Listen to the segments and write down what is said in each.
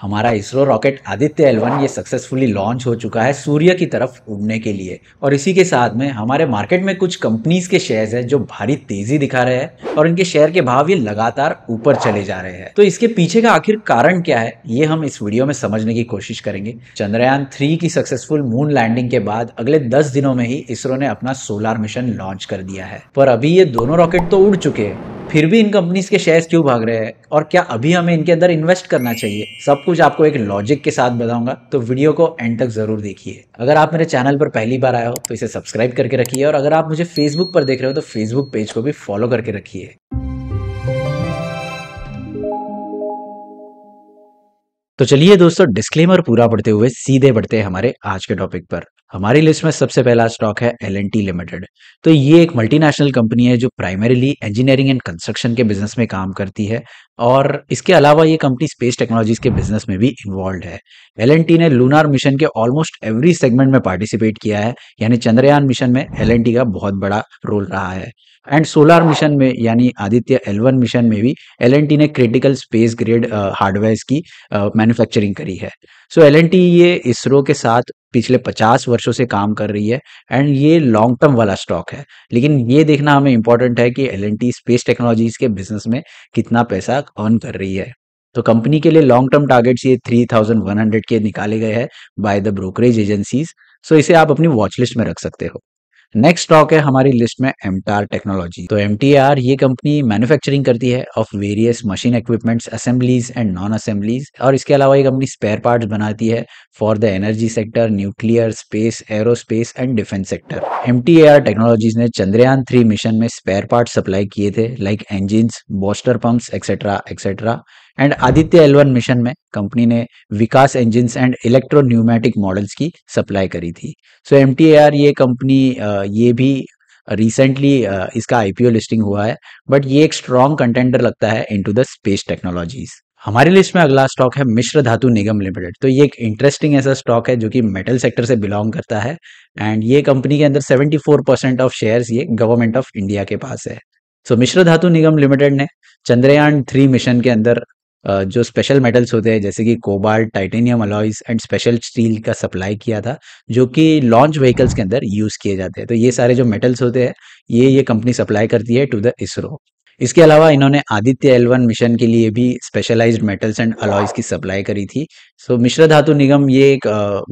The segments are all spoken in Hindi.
हमारा इसरो रॉकेट आदित्य एलवन ये सक्सेसफुली लॉन्च हो चुका है सूर्य की तरफ उड़ने के लिए और इसी के साथ में हमारे मार्केट में कुछ कंपनीज के शेयर्स हैं जो भारी तेजी दिखा रहे हैं और इनके शेयर के भाव ये लगातार ऊपर चले जा रहे हैं तो इसके पीछे का आखिर कारण क्या है ये हम इस वीडियो में समझने की कोशिश करेंगे चंद्रयान थ्री की सक्सेसफुल मून लैंडिंग के बाद अगले दस दिनों में ही इसरो ने अपना सोलर मिशन लॉन्च कर दिया है पर अभी ये दोनों रॉकेट तो उड़ चुके हैं फिर भी इन कंपनीज के शेयर्स क्यों भाग रहे हैं और क्या अभी हमें इनके अंदर इन्वेस्ट करना चाहिए सब कुछ आपको एक लॉजिक के साथ बताऊंगा तो वीडियो को एंड तक जरूर देखिए अगर आप मेरे चैनल पर पहली बार आए हो तो इसे सब्सक्राइब करके रखिए और अगर आप मुझे फेसबुक पर देख रहे हो तो फेसबुक पेज को भी फॉलो करके रखिए तो चलिए दोस्तों डिस्क्लेमर पूरा पढ़ते हुए सीधे बढ़ते हैं हमारे आज के टॉपिक पर हमारी लिस्ट में सबसे पहला स्टॉक है एल लिमिटेड तो ये एक मल्टीनेशनल कंपनी है जो प्राइमरीली इंजीनियरिंग एंड कंस्ट्रक्शन के बिजनेस में काम करती है और इसके अलावा ये कंपनी स्पेस टेक्नोलॉजीज के बिजनेस में भी इन्वॉल्व है एल ने लूनार मिशन के ऑलमोस्ट एवरी सेगमेंट में पार्टिसिपेट किया है यानी चंद्रयान मिशन में एल का बहुत बड़ा रोल रहा है एंड सोलार मिशन में यानी आदित्य एलवन मिशन में भी एल ने क्रिटिकल स्पेस ग्रेड हार्डवेयर की मैन्युफैक्चरिंग करी है सो so, एल ये इसरो के साथ पिछले पचास वर्षों से काम कर रही है एंड ये लॉन्ग टर्म वाला स्टॉक है लेकिन ये देखना हमें इंपॉर्टेंट है कि एल स्पेस टेक्नोलॉजीज के बिजनेस में कितना पैसा अर्न कर रही है तो कंपनी के लिए लॉन्ग टर्म टारगेट्स ये 3100 के निकाले गए हैं by the brokerage agencies so इसे आप अपनी वॉचलिस्ट में रख सकते हो नेक्स्ट स्टॉक है हमारी लिस्ट में एमटीआर टेक्नोलॉजी तो एमटीआर ये कंपनी मैन्युफैक्चरिंग करती है of various machine equipments assemblies and non assemblies और इसके अलावा ये कंपनी स्पेयर पार्ट्स बनाती है for the energy sector nuclear space aerospace and defence sector M technologies ने चंद्रयान थ्री मिशन में स्पेयर पार्ट सप्लाई किए थे like engine booster pumps etcetera etcetera and Aditya L one mission में कंपनी ने Vikas engine and pneumatic models की सप्लाई करी थी सो so, एम ये कंपनी ये भी रिसेंटली इसका आईपीओ लिस्टिंग हुआ है बट ये एक स्ट्रॉन्ग कंटेंडर लगता है इनटू द स्पेस टेक्नोलॉजीज हमारे लिस्ट में अगला स्टॉक है मिश्र धातु निगम लिमिटेड तो ये एक इंटरेस्टिंग ऐसा स्टॉक है जो कि मेटल सेक्टर से बिलोंग करता है एंड ये कंपनी के अंदर 74 परसेंट ऑफ शेयर्स ये गवर्नमेंट ऑफ इंडिया के पास है सो so, मिश्र धातु निगम लिमिटेड ने चंद्रयान थ्री मिशन के अंदर जो स्पेशल मेटल्स होते हैं जैसे कि cobalt titanium alloys and special steel का सप्लाई किया था जो कि लॉन्च व्हीकल्स के अंदर यूज़ किए जाते हैं तो ये सारे जो मेटल्स होते हैं ये ये कंपनी सप्लाई करती है टू द इसरो इसके अलावा इन्होंने आदित्य एलवन मिशन के लिए भी स्पेशलाइज्ड मेटल्स एंड अलॉयज की सप्लाई करी थी सो so, मिश्र धातु निगम ये एक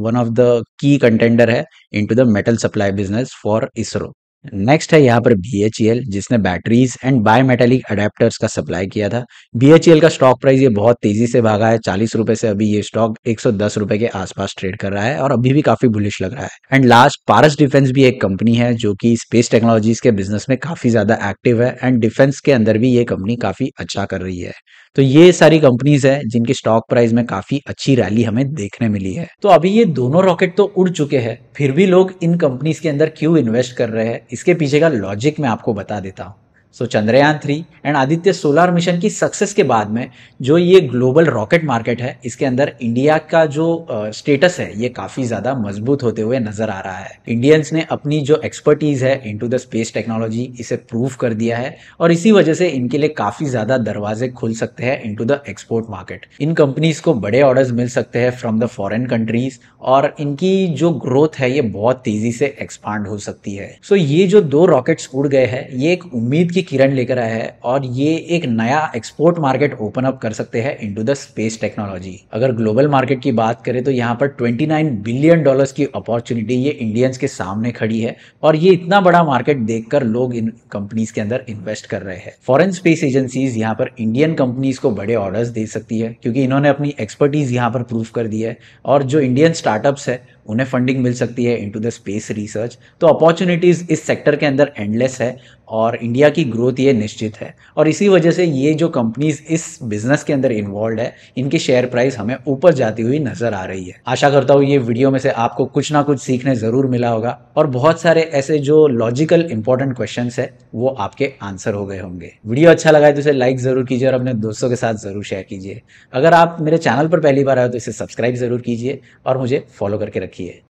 one of the key contender है into the metal supply business for ISRO next है यहाँ पर बी e जिसने बैटरीज एंड बायोमेटेलिक अडेप्टर्स का सप्लाई किया था बी e का स्टॉक प्राइस ये बहुत तेजी से भागा है चालीस रुपए से अभी ये स्टॉक एक सौ दस रुपए के आसपास ट्रेड कर रहा है और अभी भी काफी बुलिश लग रहा है एंड लास्ट पारस डिफेंस भी एक कंपनी है जो कि स्पेस टेक्नोलॉजीज के बिजनेस में काफी ज्यादा एक्टिव है एंड डिफेंस के अंदर भी ये कंपनी काफी अच्छा कर रही है तो ये सारी कंपनीज है जिनकी स्टॉक प्राइस में काफी अच्छी रैली हमें देखने मिली है तो अभी ये दोनों रॉकेट तो उड़ चुके हैं फिर भी लोग इन कंपनीज के अंदर क्यों इन्वेस्ट कर रहे हैं इसके पीछे का लॉजिक मैं आपको बता देता हूँ so so, Chandrayaan three and Aditya solar mission की सक्सेस के बाद में जो ये ग्लोबल रॉकेट मार्केट है इसके अंदर इंडिया का जो स्टेटस uh, है ये काफ़ी ज़्यादा मजबूत होते हुए नज़र आ रहा है इंडियंस ने अपनी जो एक्सपर्टीज़ है इनटू द स्पेस टेक्नोलॉजी इसे प्रूव कर दिया है और इसी वजह से इनके लिए काफ़ी ज़्यादा दरवाजे खुल सकते हैं इन द एक्सपोर्ट मार्केट इन कंपनीज को बड़े ऑर्डर्स मिल सकते हैं फ्रॉम द फॉरन कंट्रीज और इनकी जो ग्रोथ है ये बहुत तेज़ी से एक्सपांड हो सकती है सो so, ये जो दो रॉकेट्स उड़ गए हैं ये एक उम्मीद की किरण लेकर आया है और ये एक नया एक्सपोर्ट मार्केट ओपन अप कर सकते हैं इनटू द स्पेस टेक्नोलॉजी अगर ग्लोबल मार्केट की बात करें तो यहाँ पर 29 बिलियन डॉलर्स की अपॉर्चुनिटी ये इंडियंस के सामने खड़ी है और ये इतना बड़ा मार्केट देखकर लोग इन कंपनीज के अंदर इन्वेस्ट कर रहे हैं फॉरन स्पेस एजेंसीज यहाँ पर इंडियन कंपनीज को बड़े ऑर्डर्स दे सकती है क्योंकि इन्होंने अपनी एक्सपर्टीज यहाँ पर प्रूव कर दी है और जो इंडियन स्टार्टअप्स है उन्हें फंडिंग मिल सकती है इनटू द स्पेस रिसर्च तो अपॉर्चुनिटीज़ इस सेक्टर के अंदर एंडलेस है और इंडिया की ग्रोथ ये निश्चित है और इसी वजह से ये जो कंपनीज इस बिजनेस के अंदर इन्वॉल्व है इनकी शेयर प्राइस हमें ऊपर जाती हुई नजर आ रही है आशा करता हूँ ये वीडियो में से आपको कुछ ना कुछ सीखने ज़रूर मिला होगा और बहुत सारे ऐसे जो लॉजिकल इंपॉर्टेंट क्वेश्चन है वो आपके आंसर हो गए होंगे वीडियो अच्छा लगा है तो इसे लाइक ज़रूर कीजिए और अपने दोस्तों के साथ ज़रूर शेयर कीजिए अगर आप मेरे चैनल पर पहली बार आए तो इसे सब्सक्राइब ज़रूर कीजिए और मुझे फॉलो करके रखिए रखिए